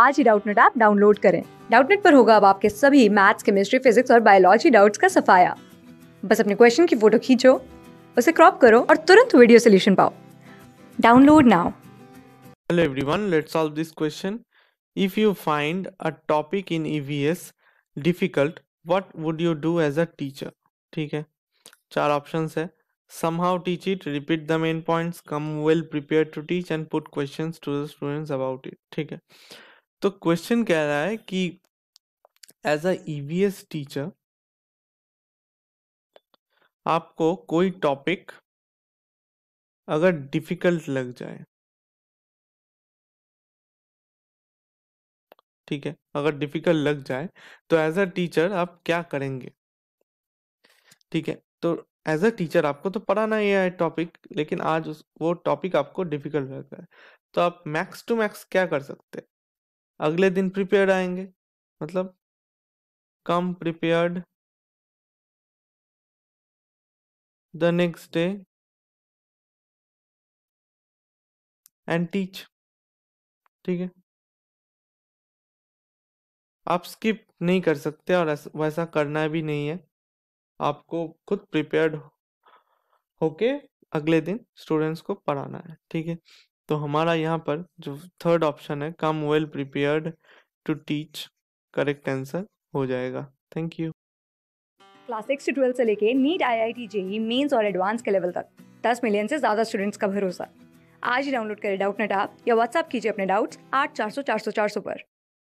आज ही Doubtnut app download करें डाउटनेट पर होगा अब आपके सभी मैथ्स केमिस्ट्री फिजिक्स और बायोलॉजी डाउट्स का सफाया बस अपने क्वेश्चन की फोटो खींचो उसे क्रॉप करो और तुरंत वीडियो सोल्यूशन पाओ download now hello everyone let's solve this question if you find a topic in EVS difficult what would you do as a teacher ठीक है चार ऑप्शंस है somehow teach it repeat the main points come well prepare to teach and put questions to the students about it ठीक है तो question कह रहा है कि एज अ ईवीएस टीचर आपको कोई टॉपिक अगर डिफिकल्ट लग जाए ठीक है अगर डिफिकल्ट लग जाए तो एज अ टीचर आप क्या करेंगे ठीक है तो एज अ टीचर आपको तो पढ़ाना ही है टॉपिक लेकिन आज वो टॉपिक आपको डिफिकल्ट लग रहा है तो आप मैक्स टू मैक्स क्या कर सकते हैं अगले दिन प्रिपेयर्ड आएंगे मतलब come prepared the next day and teach ठीक है आप स्किप नहीं कर सकते और वैसा करना भी नहीं है आपको खुद प्रिपेयर्ड होके अगले दिन स्टूडेंट्स को पढ़ाना है ठीक है तो हमारा यहाँ पर जो थर्ड ऑप्शन है come well prepared to teach correct answer हो जाएगा थैंक यू क्लास सिक्स से ट्वेल्थ से लेके NEET I I T JEE mains और एडवांस के लेवल तक दस मिलियन से ज़्यादा स्टूडेंट्स का भरोसा आज ही डाउनलोड करें डाउट नेट आप या व्हाट्सएप कीजिए अपने डाउट्स आठ चार सौ चार सौ चार सौ पर